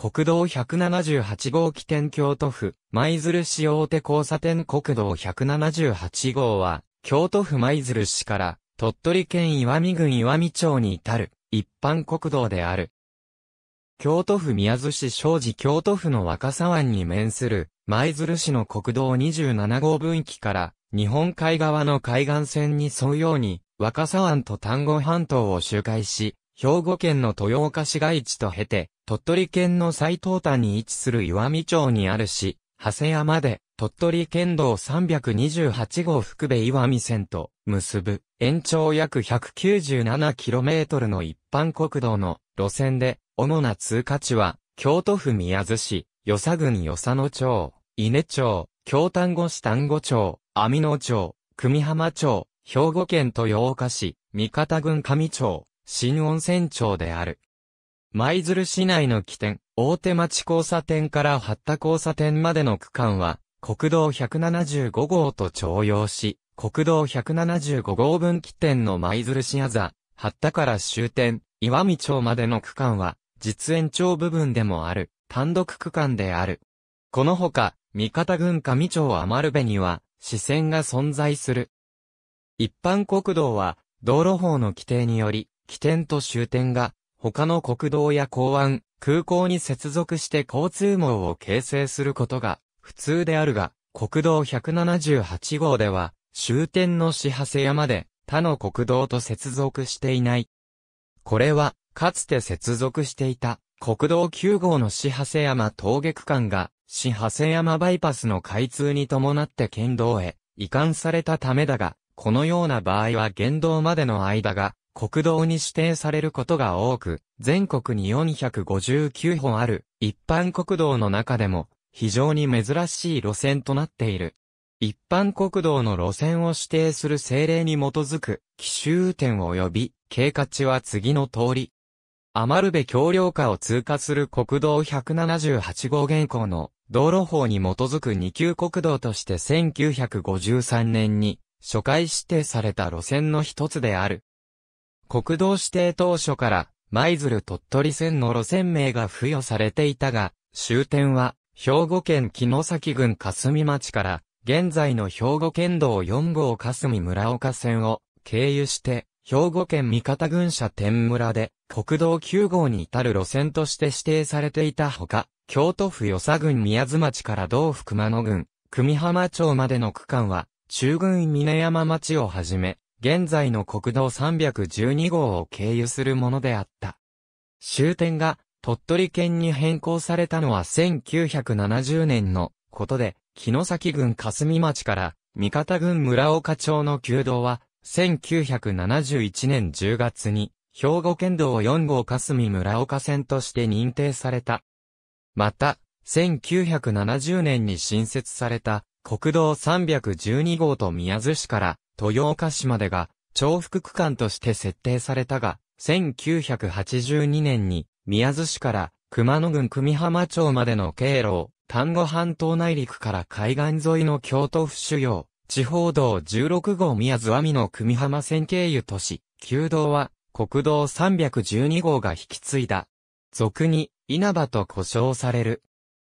国道178号起点京都府、舞鶴市大手交差点国道178号は、京都府舞鶴市から、鳥取県岩見郡岩見町に至る、一般国道である。京都府宮津市庄司京都府の若狭湾に面する、舞鶴市の国道27号分岐から、日本海側の海岸線に沿うように、若狭湾と丹後半島を周回し、兵庫県の豊岡市街地と経て、鳥取県の最東端に位置する岩見町にある市、長谷山で、鳥取県道328号福部岩見線と結ぶ、延長約 197km の一般国道の路線で、主な通過地は、京都府宮津市、与佐郡与佐野町、伊根町、京丹後市丹後町、網野町、久美浜町、兵庫県豊岡市、三方郡上町、新温泉町である。舞鶴市内の起点、大手町交差点から八田交差点までの区間は、国道175号と徴用し、国道175号分起点の舞鶴市あざ、八田から終点、岩見町までの区間は、実演町部分でもある、単独区間である。このほか、三方郡上町余部には、支線が存在する。一般国道は、道路法の規定により、起点と終点が、他の国道や港湾、空港に接続して交通網を形成することが普通であるが、国道178号では終点の始瀬山で他の国道と接続していない。これは、かつて接続していた国道9号の始瀬山峠区間が始瀬山バイパスの開通に伴って県道へ移管されたためだが、このような場合は県道までの間が国道に指定されることが多く、全国に459本ある一般国道の中でも非常に珍しい路線となっている。一般国道の路線を指定する政令に基づく、奇襲点及び、経過値は次の通り。余部橋梁下を通過する国道178号現行の道路法に基づく2級国道として1953年に初回指定された路線の一つである。国道指定当初から舞鶴鳥取線の路線名が付与されていたが、終点は兵庫県城崎郡霞町から現在の兵庫県道4号霞村岡線を経由して兵庫県三方郡社天村で国道9号に至る路線として指定されていたほか、京都府与佐郡宮津町から道府熊野郡、久美浜町までの区間は中郡峰山町をはじめ、現在の国道312号を経由するものであった。終点が鳥取県に変更されたのは1970年のことで、木の崎郡霞町から三方郡村岡町の旧道は、1971年10月に、兵庫県道4号霞村岡線として認定された。また、1970年に新設された国道312号と宮津市から豊岡市までが重複区間として設定されたが、1982年に宮津市から熊野郡久美浜町までの経路を丹後半島内陸から海岸沿いの京都府主要地方道16号宮津網の美浜線経由都市、旧道は国道312号が引き継いだ。俗に稲葉と呼称される。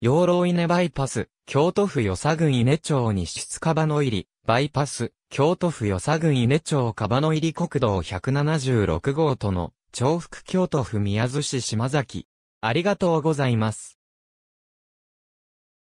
養老稲バイパス、京都府与佐郡稲町に出かの入り、バイパス、京都府与佐郡伊根町川の入り国道176号との、重複京都府宮津市島崎。ありがとうございます。